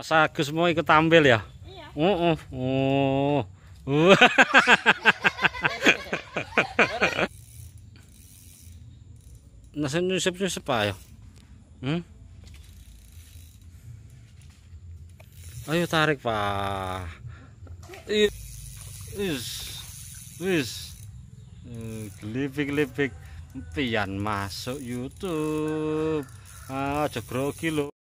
Mas Agus mau ikut tampil ya? Iya. Oh, oh, oh. Uh. Nasi ayo. Hmm? Ayo tarik pak. Is, is, hmm, gelipik gelipik pian masuk YouTube. Ah, jegrogi lo.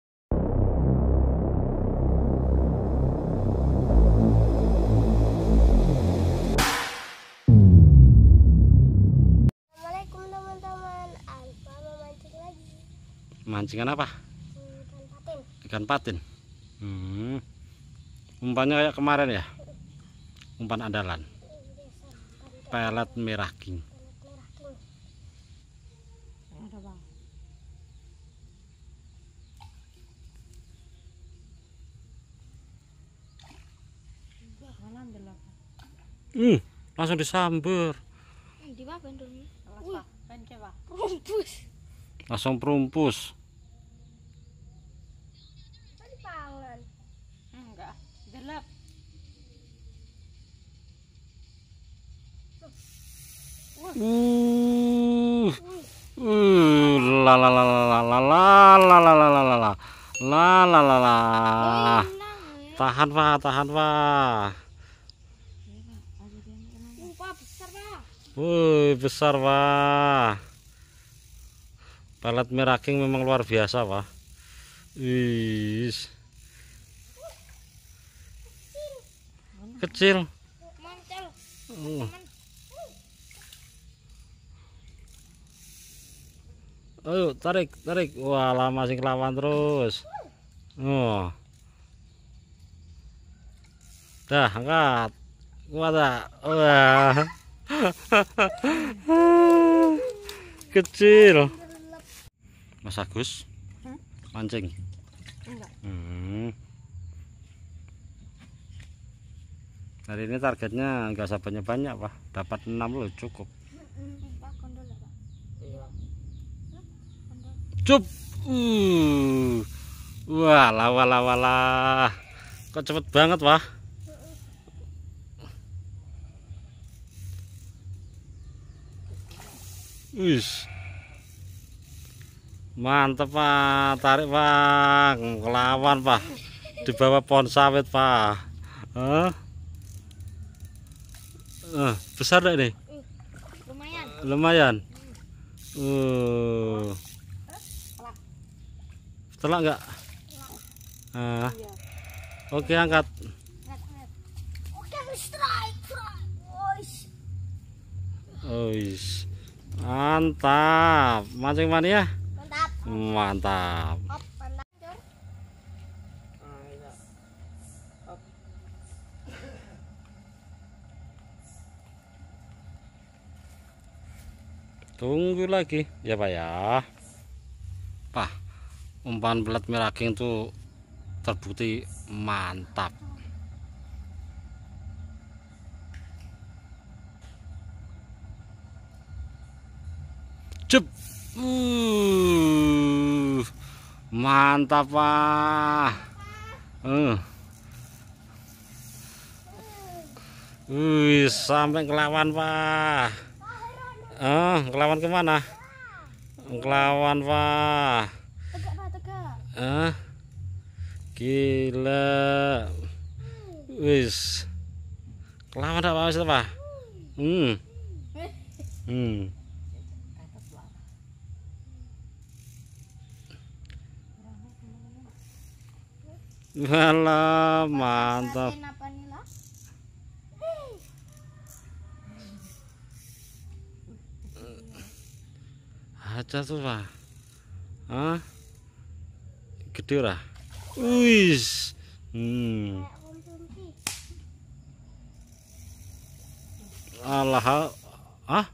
mancingan apa ikan patin ikan patin hmm. umpannya kayak kemarin ya umpan andalan pelet merah king Hmm, langsung disambur. Langsung perumpus. Uh, uh, la la la tahan pak tahan pak wuih besar pak Pelet meraking memang luar biasa pak Wis Kecil Ayo tarik, tarik. Wah, lama sih lawan terus. Oh. Dah, angkat. Kuat tak? Wah. Kecil. Mas Agus. Mancing. Hmm. Hari ini targetnya enggak usah banyak-banyak, Pak. Dapat 6 loh, cukup. Cup. Uh. Wah, lawa lawa lah. Kok cepet banget, Wah. Wis. Mantep, Pak. Tarik, Pak. Kelawan, Pak. Di bawah pohon sawit, Pak. Hah? Uh, besar enggak ini? Lumayan. Lumayan. Uh telak nggak nah. iya. oke angkat Ois. Mantap. Mancing mania? Mantap. Ya? Mantap. mantap. Tunggu lagi ya Pak ya. Pak umpan pelet miraking tuh terbukti mantap jep uh, mantap pak uh. uh, sampai ngelawan pak uh, ngelawan kemana ngelawan pak ah gila wis kelamaan apa wis apa hmm hmm Walah, mantap. Aja tuh, Pak. Hah? gede ora? Wis. Hmm. Alah. Ah?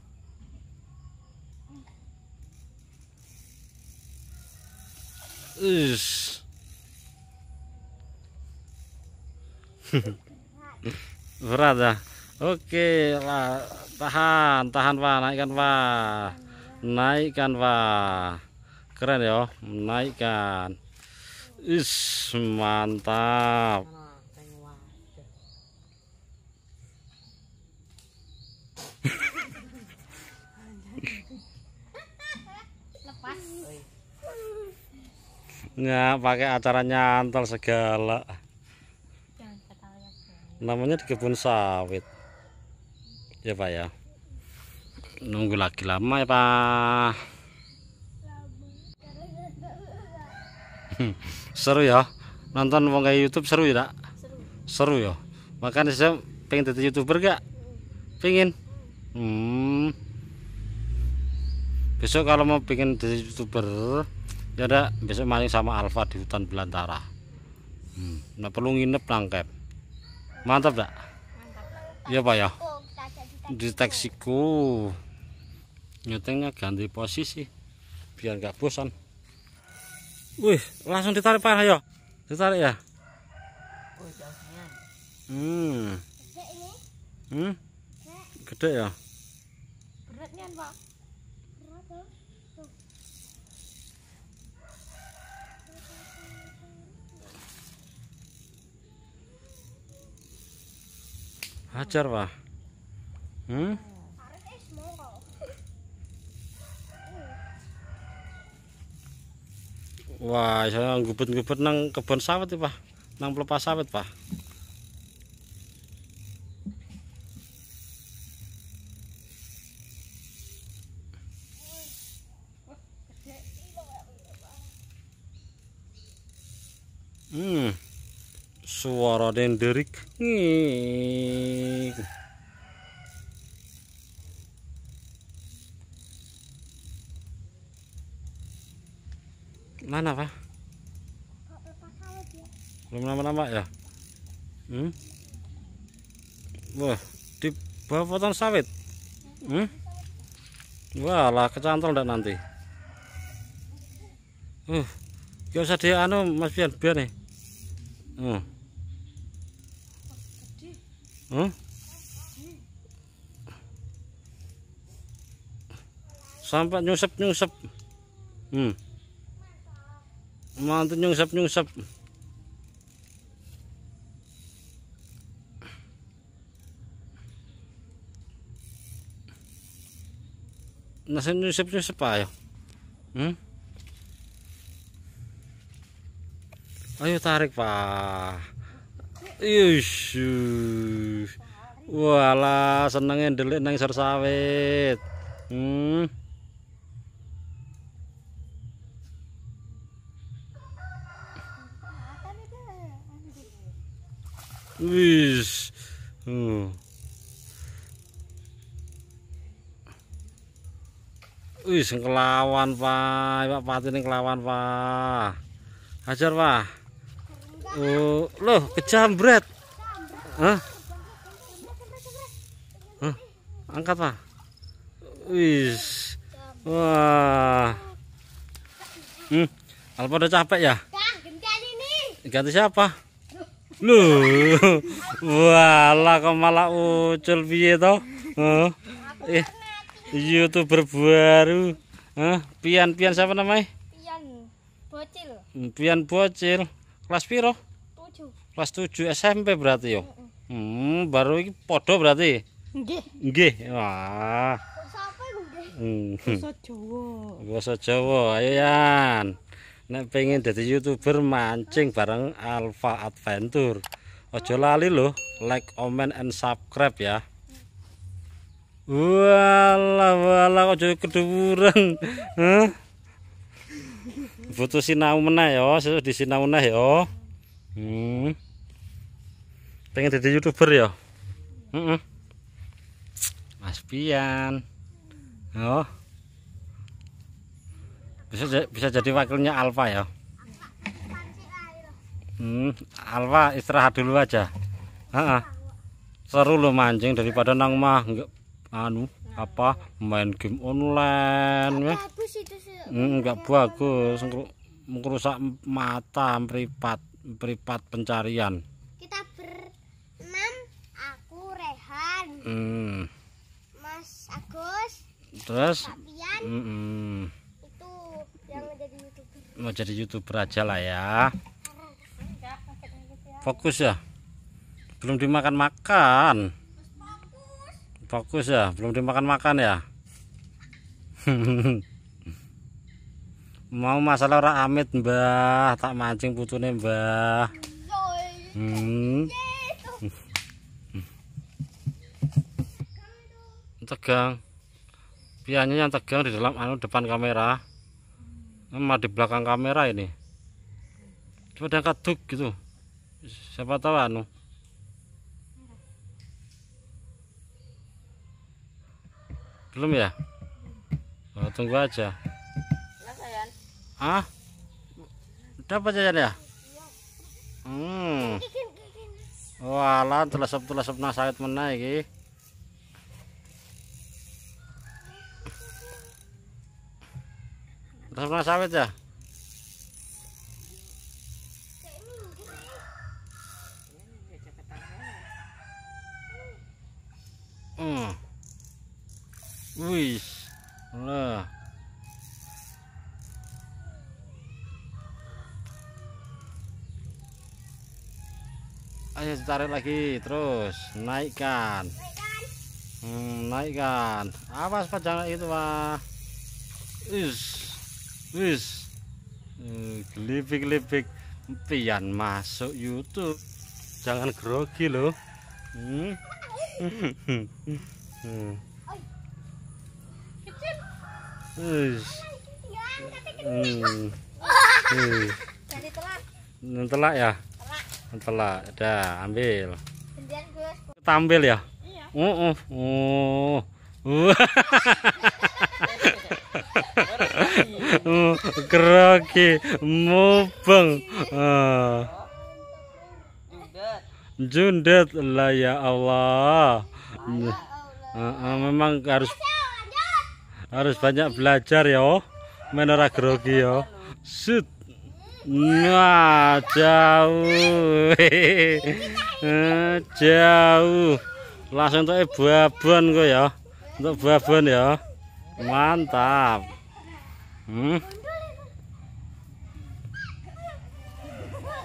Is. Berat dah. Oke, lah tahan, tahan Pak, naikkan Pak. Naikkan Pak. Keren ya, oh. naikkan. Is mantap. Nggak ya, pakai acara nyantol segala. Namanya di kebun sawit. Ya Pak ya. Nunggu lagi lama ya Pak. Hmm. seru ya nonton wong kayak YouTube seru ya seru, seru ya makanya saya pengen jadi youtuber gak pengen hmm. besok kalau mau pengen jadi youtuber ya ada besok maling sama Alfa di hutan belantara hmm. nggak perlu nginep nangkep mantap gak iya pak ya oh, deteksiku nyetengnya ganti posisi biar nggak bosan Wih, langsung ditarik Pak ya. Ditarik ya. Oh, hmm. Hmm? Gede ya? Beratnya, Pak. Pak. Hajar, Pak. Hmm? Wah, saya ngubet-ngubet nang kebun sawit ya, Pak. Nang pelepas sawit, Pak. Hmm. Suara denderik. Nging. Mana, Pak? Belum lama-lama ya? Hmm? Wah, di bawah potong sawit. Hmm? Wah, lah kecantol ndak nanti. Uh, gak usah dia anu Mas Bian, biar nih. Uh. Hmm? Sampai nyusep-nyusep. Hmm. mantun nyungsep nyungsep nasa nyungsep nyungsep ayo hmm? ayo tarik Pak yush wala seneng endelik neng sersawit hmm? Wis. Hmm. Wis kelawan, Pak. Pak patine kelawan, Pak. Hajar, Pak. Oh, loh, kejambret. Hah? Hah? Angkat, Pak. Wis. Wah. Hmm. Alpa udah capek ya? Ganti siapa? Lho. Walah kok malah ucul piye to? Heeh. YouTuber baru. Heh, pian-pian siapa namanya? Pian Bocil. Hmm, pian Bocil. Kelas piro? 7. Kelas 7 SMP berarti yo. Hmm, baru iki podo berarti. Nggih. Nggih. Wah. Sapa nggih? Hmm. Bahasa Jawa. Bahasa Jawa. Ayo, Yan. nek pengen jadi youtuber mancing bareng Alpha Adventure. Ojo lali loh, like, comment and subscribe ya. Walah, walah ojo keduwuren. Foto sinau meneh ya, sesuk di sinau meneh Hmm. Pengen jadi youtuber ya? Mm Mas Pian. Ayo oh. bisa bisa jadi wakilnya Alfa ya hmm, Alfa istirahat dulu aja ha -ha. seru lo mancing daripada nang mah nggak anu apa main game online ya enggak hmm, bagus merusak mata privat privat pencarian kita berenam aku Rehan hmm. Mas Agus terus Fabian mm -mm mau jadi youtuber aja lah ya fokus ya belum dimakan makan fokus ya belum dimakan makan ya mau masalah orang amit mbah tak mancing putune mbah hmm. tegang biasanya yang tegang di dalam anu depan kamera lemah di belakang kamera ini coba diangkat duk gitu siapa tahu anu belum ya oh, tunggu aja ah dapat jajan ya hmm iya. walah telah sep telah sep menaiki Udah pernah sawit ya? Hmm. Wih. Lah. Ayo tarik lagi terus naikkan. Hmm, naikkan. Awas pajangan itu, Pak. Is wis eh, gelipik lipik pian masuk YouTube jangan grogi loh hmm. hmm. hmm. telak hmm, ya telak dah ambil tampil ya iya. oh oh oh uh. kroki mubeng ah. jundet lah ya Allah ah, ah, memang harus harus banyak belajar ya menara kroki ya sud Nah, jauh jauh langsung tuh babon kok ya untuk babon ya mantap hmm?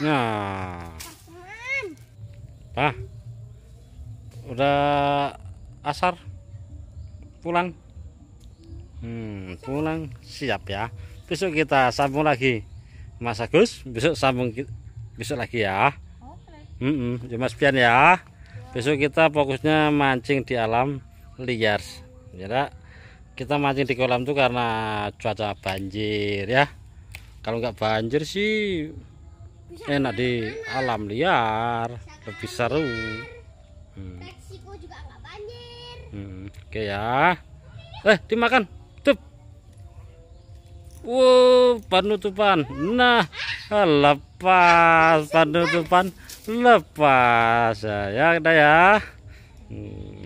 Nah. Pak. Udah asar. Pulang. Hmm, pulang siap ya. Besok kita sambung lagi. Mas Agus, besok sambung besok lagi ya. Mm -mm, Mas Pian ya. Besok kita fokusnya mancing di alam liar. Ya, kita mancing di kolam tuh karena cuaca banjir ya. Kalau nggak banjir sih enak di alam liar lebih seru hmm. hmm oke ya eh dimakan tuh wow penutupan nah lepas penutupan lepas ya udah ya hmm.